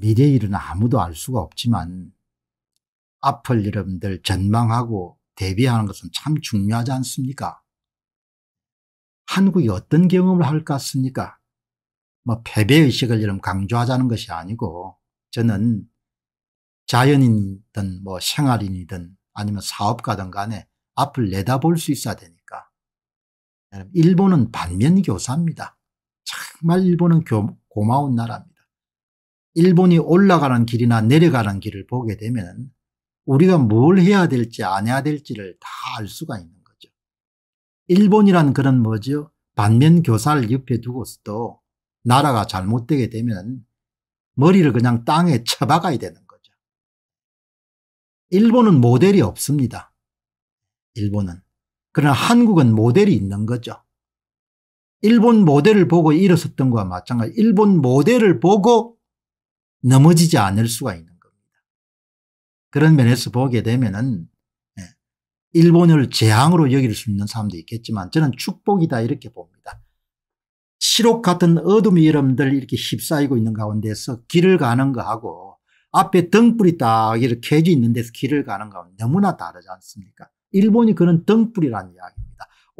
미래의 일은 아무도 알 수가 없지만 앞을 여러분들 전망하고 대비하는 것은 참 중요하지 않습니까? 한국이 어떤 경험을 할 것 같습니까? 뭐 패배의식을 이런 강조하자는 것이 아니고 저는 자연인이든 뭐 생활인이든 아니면 사업가든 간에 앞을 내다볼 수 있어야 되니까. 일본은 반면교사입니다. 정말 일본은 고마운 나라입니다. 일본이 올라가는 길이나 내려가는 길을 보게 되면 우리가 뭘 해야 될지 안 해야 될지를 다 알 수가 있는 거죠. 일본이란 그런 뭐죠? 반면 교사를 옆에 두고서도 나라가 잘못되게 되면 머리를 그냥 땅에 쳐박아야 되는 거죠. 일본은 모델이 없습니다. 일본은. 그러나 한국은 모델이 있는 거죠. 일본 모델을 보고 일어섰던 것과 마찬가지. 일본 모델을 보고 넘어지지 않을 수가 있는 겁니다. 그런 면에서 보게 되면은 예, 일본을 재앙으로 여길 수 있는 사람도 있겠지만 저는 축복이다 이렇게 봅니다. 시록 같은 어둠의 이름들 이렇게 휩싸이고 있는 가운데서 길을 가는 거하고 앞에 등불이 딱 이렇게 켜져 있는 데서 길을 가는 거하고 너무나 다르지 않습니까? 일본이 그런 등불이라는 이야기.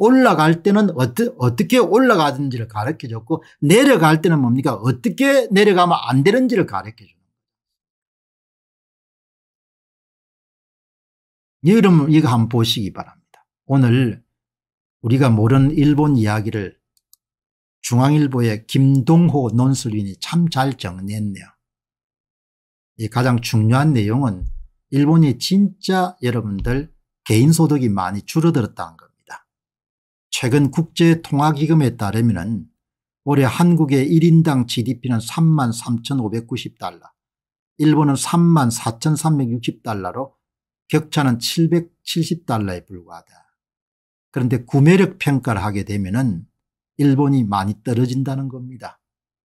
올라갈 때는 어떠, 어떻게 올라가든지를 가르쳐 줬고 내려갈 때는 뭡니까 어떻게 내려가면 안 되는지를 가르쳐 줘요. 여러분 이거 한번 보시기 바랍니다. 오늘 우리가 모르는 일본 이야기를 중앙일보의 김동호 논술인이 참 잘 정리했네요. 이 가장 중요한 내용은 일본이 진짜 여러분들 개인소득이 많이 줄어들었다는 겁니다. 최근 국제통화기금에 따르면 올해 한국의 1인당 GDP는 3만 3,590달러 일본은 3만 4,360달러로 격차는 770달러에 불과하다. 그런데 구매력 평가를 하게 되면 은 일본이 많이 떨어진다는 겁니다.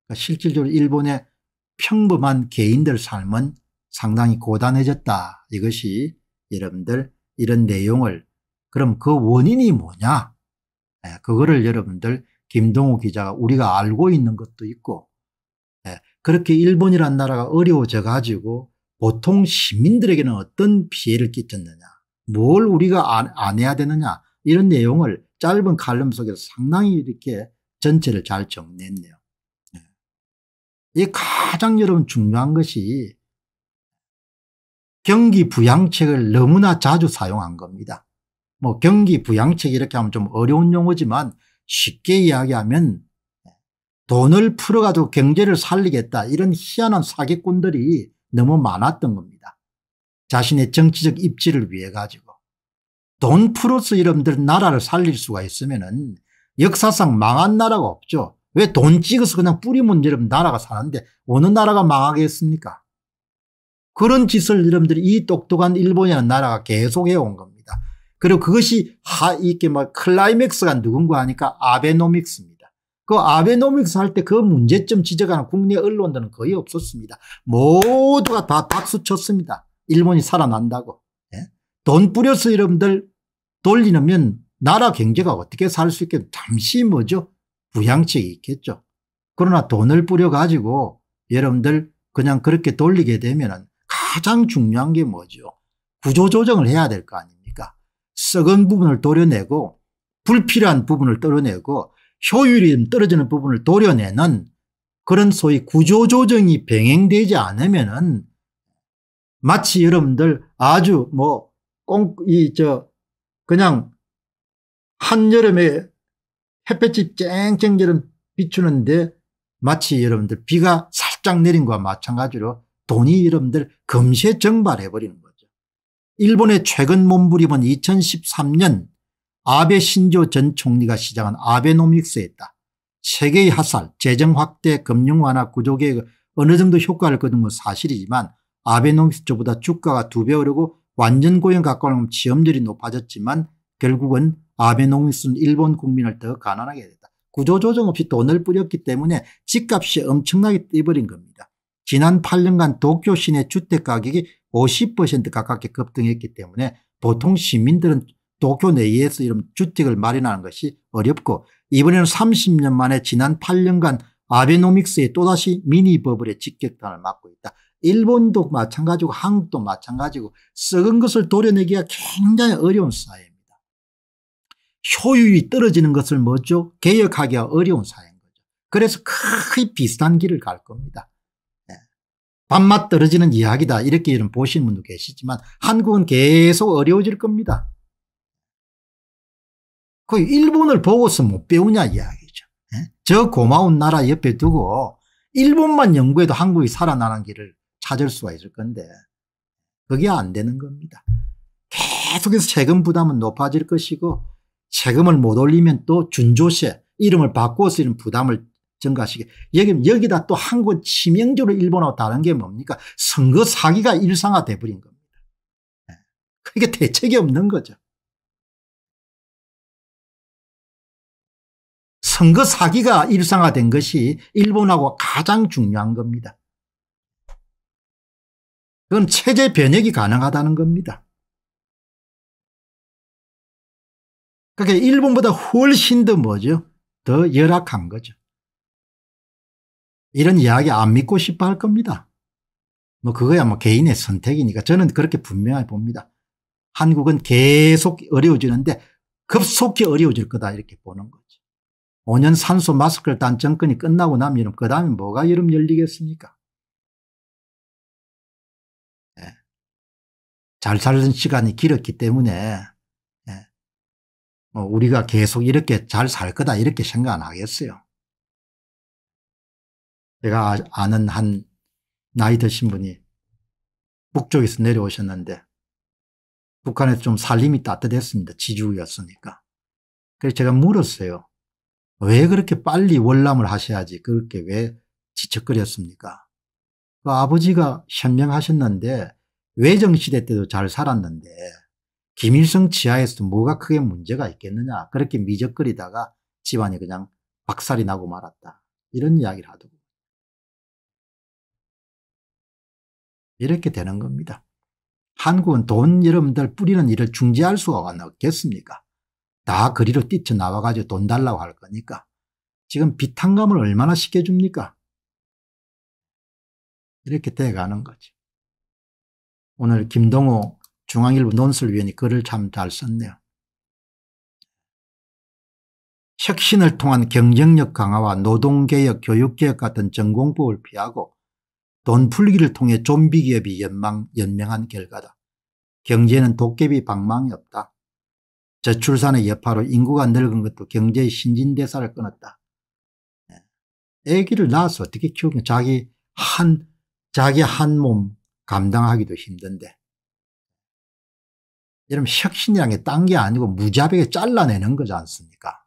그러니까 실질적으로 일본의 평범한 개인들 삶은 상당히 고단해졌다. 이것이 여러분들 이런 내용을 그럼 그 원인이 뭐냐 예, 그거를 여러분들 김동우 기자가 우리가 알고 있는 것도 있고 예, 그렇게 일본이란 나라가 어려워져 가지고 보통 시민들에게는 어떤 피해를 끼쳤느냐 뭘 우리가 안, 안 해야 되느냐 이런 내용을 짧은 칼럼 속에서 상당히 이렇게 전체를 잘 정리했네요. 예. 이 가장 여러분 중요한 것이 경기 부양책을 너무나 자주 사용한 겁니다. 뭐 경기 부양책 이렇게 하면 좀 어려운 용어지만 쉽게 이야기하면 돈을 풀어가지고 경제를 살리겠다 이런 희한한 사기꾼들이 너무 많았던 겁니다. 자신의 정치적 입지를 위해 가지고 돈 플러스 이름들 나라를 살릴 수가 있으면 은 역사상 망한 나라가 없죠. 왜 돈 찍어서 그냥 뿌리면 이름 나라가 사는데 어느 나라가 망하겠습니까 그런 짓을 이름들이 이 똑똑한 일본이라는 나라가 계속해온 겁니다. 그리고 그것이 하 이게 뭐 클라이맥스가 누군가 하니까 아베노믹스입니다. 그 아베노믹스 할 때 그 문제점 지적하는 국내 언론들은 거의 없었습니다. 모두가 다 박수 쳤습니다. 일본이 살아난다고. 예? 돈 뿌려서 여러분들 돌리면 나라 경제가 어떻게 살 수 있겠 잠시 뭐죠? 부양책이 있겠죠. 그러나 돈을 뿌려가지고 여러분들 그냥 그렇게 돌리게 되면 가장 중요한 게 뭐죠? 구조조정을 해야 될 거 아닙니까? 썩은 부분을 도려내고 불필요한 부분을 떨어내고 효율이 떨어지는 부분을 도려내는 그런 소위 구조조정이 병행되지 않으면 은 마치 여러분들 아주 뭐 꽁, 이, 저, 그냥 한여름에 햇볕이 쨍쨍처럼 비추는데 마치 여러분들 비가 살짝 내린 것과 마찬가지로 돈이 여러분들 금세 정발해버리는 거예요. 일본의 최근 몸부림은 2013년 아베 신조 전 총리가 시작한 아베노믹스에있다 세계의 하살, 재정 확대, 금융 완화 구조 계획 어느 정도 효과를 거둔 건 사실이지만 아베노믹스보다 주가가 두 배 오르고 완전 고용 가까운 취업률이 높아졌지만 결국은 아베노믹스는 일본 국민을 더 가난하게 됐다. 구조조정 없이 돈을 뿌렸기 때문에 집값이 엄청나게 뛰버린 어 겁니다. 지난 8년간 도쿄 시내 주택가격이 50% 가깝게 급등했기 때문에 보통 시민들은 도쿄 내에서 이런 주택을 마련하는 것이 어렵고 이번에는 30년 만에 지난 8년간 아베노믹스의 또다시 미니 버블의 직격탄을 맞고 있다. 일본도 마찬가지고 한국도 마찬가지고 썩은 것을 도려내기가 굉장히 어려운 사회입니다. 효율이 떨어지는 것을 뭐죠? 개혁하기가 어려운 사회인 거죠. 그래서 거의 비슷한 길을 갈 겁니다. 밥맛 떨어지는 이야기다 이렇게 보시는 분도 계시지만 한국은 계속 어려워질 겁니다. 그 일본을 보고서 못 배우냐 이야기죠. 예? 저 고마운 나라 옆에 두고 일본만 연구해도 한국이 살아나는 길을 찾을 수가 있을 건데 그게 안 되는 겁니다. 계속해서 세금 부담은 높아질 것이고 세금을 못 올리면 또 준조세 이름을 바꿔서 이런 부담을 증가시게. 여기, 여기다 또 한국은 치명적으로 일본하고 다른 게 뭡니까? 선거 사기가 일상화돼 버린 겁니다. 네. 그게 대책이 없는 거죠. 선거 사기가 일상화된 것이 일본하고 가장 중요한 겁니다. 그건 체제 변혁이 가능하다는 겁니다. 그러니까 일본보다 훨씬 더 뭐죠? 더 열악한 거죠. 이런 이야기 안 믿고 싶어 할 겁니다. 뭐 그거야 뭐 개인의 선택이니까 저는 그렇게 분명히 봅니다. 한국은 계속 어려워지는데 급속히 어려워질 거다 이렇게 보는 거죠. 5년 산소 마스크를 단 정권이 끝나고 나면 그 다음에 뭐가 여름 열리겠습니까? 네. 잘 살던 시간이 길었기 때문에 네. 뭐 우리가 계속 이렇게 잘 살 거다 이렇게 생각 안 하겠어요. 제가 아, 아는 한 나이 드신 분이 북쪽에서 내려오셨는데 북한에서 좀 살림이 따뜻했습니다. 지주였으니까. 그래서 제가 물었어요. 왜 그렇게 빨리 월남을 하셔야지 그렇게 왜 지척거렸습니까? 그 아버지가 현명하셨는데 외정시대 때도 잘 살았는데 김일성 지하에서도 뭐가 크게 문제가 있겠느냐 그렇게 미적거리다가 집안이 그냥 박살이 나고 말았다 이런 이야기를 하더군요. 이렇게 되는 겁니다. 한국은 돈 여러분들 뿌리는 일을 중지할 수가 없겠습니까? 다 거리로 뛰쳐나와 가지고 돈 달라고 할 거니까. 지금 비탄감을 얼마나 쉽게 줍니까? 이렇게 돼가는 거죠. 오늘 김동호 중앙일보 논설위원이 글을 참 잘 썼네요. 혁신을 통한 경쟁력 강화와 노동개혁, 교육개혁 같은 전공법을 피하고 돈 풀기를 통해 좀비 기업이 연망, 연명한 결과다. 경제는 도깨비 방망이 없다. 저출산의 여파로 인구가 늙은 것도 경제의 신진대사를 끊었다. 애기를 네. 낳아서 어떻게 키우면 자기 한, 자기 한 몸 감당하기도 힘든데. 여러분 혁신이란 게 딴 게 아니고 무자비하게 잘라내는 거지 않습니까?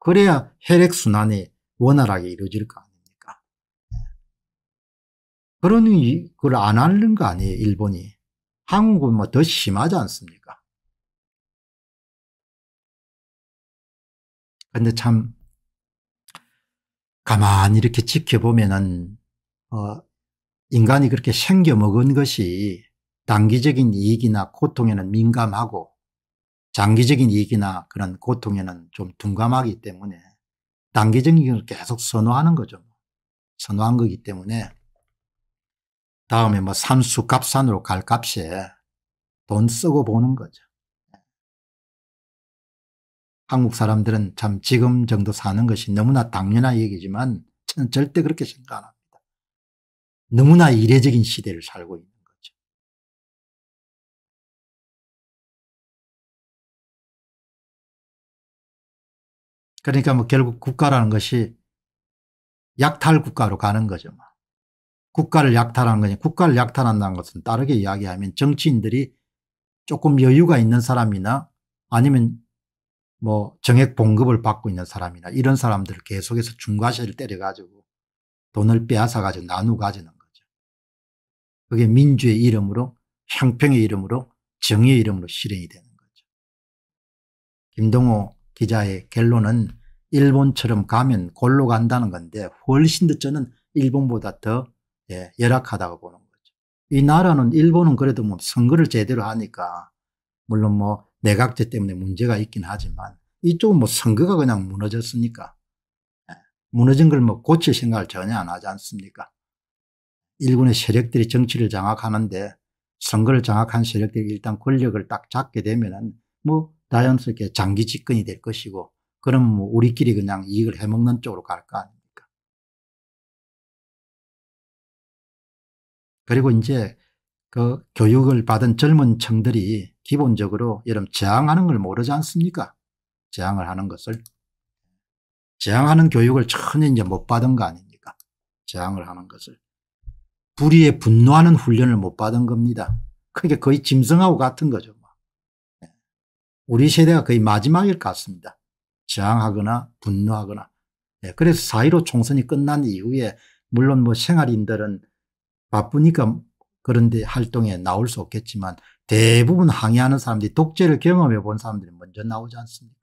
그래야 혈액순환이 원활하게 이루어질 거 그러니 그걸 안 하는 거 아니에요 일본이. 한국은 뭐 더 심하지 않습니까? 근데 참 가만히 이렇게 지켜보면은 어 인간이 그렇게 생겨먹은 것이 단기적인 이익이나 고통에는 민감하고 장기적인 이익이나 그런 고통에는 좀 둔감하기 때문에 단기적인 걸 계속 선호하는 거죠. 선호한 거기 때문에 다음에 뭐 삼수갑산으로 갈 값에 돈 쓰고 보는 거죠. 한국 사람들은 참 지금 정도 사는 것이 너무나 당연한 얘기지만 저는 절대 그렇게 생각 안 합니다. 너무나 이례적인 시대를 살고 있는 거죠. 그러니까 뭐 결국 국가라는 것이 약탈 국가로 가는 거죠. 뭐. 국가를 약탈한 거냐. 국가를 약탈한다는 것은 다르게 이야기하면 정치인들이 조금 여유가 있는 사람이나 아니면 뭐 정액 봉급을 받고 있는 사람이나 이런 사람들을 계속해서 중과세를 때려가지고 돈을 빼앗아가지고 나누가지는 거죠. 그게 민주의 이름으로 향평의 이름으로 정의의 이름으로 실행이 되는 거죠. 김동호 기자의 결론은 일본처럼 가면 골로 간다는 건데 훨씬 더 저는 일본보다 더 예, 열악하다고 보는 거죠. 이 나라는 일본은 그래도 뭐 선거를 제대로 하니까 물론 뭐 내각제 때문에 문제가 있긴 하지만 이쪽은 뭐 선거가 그냥 무너졌으니까 예, 무너진 걸 뭐 고칠 생각을 전혀 안 하지 않습니까? 일본의 세력들이 정치를 장악하는데 선거를 장악한 세력들이 일단 권력을 딱 잡게 되면은 뭐 자연스럽게 장기 집권이 될 것이고 그럼 뭐 우리끼리 그냥 이익을 해먹는 쪽으로 갈까 그리고 이제 그 교육을 받은 젊은 층들이 기본적으로 이런 저항하는 걸 모르지 않습니까? 저항을 하는 것을. 저항하는 교육을 전혀 이제 못 받은 거 아닙니까? 저항을 하는 것을. 불의에 분노하는 훈련을 못 받은 겁니다. 그게 거의 짐승하고 같은 거죠. 뭐. 네. 우리 세대가 거의 마지막일 것 같습니다. 저항하거나 분노하거나. 네, 그래서 4.15 총선이 끝난 이후에 물론 뭐 생활인들은 바쁘니까 그런데 활동에 나올 수 없겠지만 대부분 항의하는 사람들이 독재를 경험해 본 사람들이 먼저 나오지 않습니까?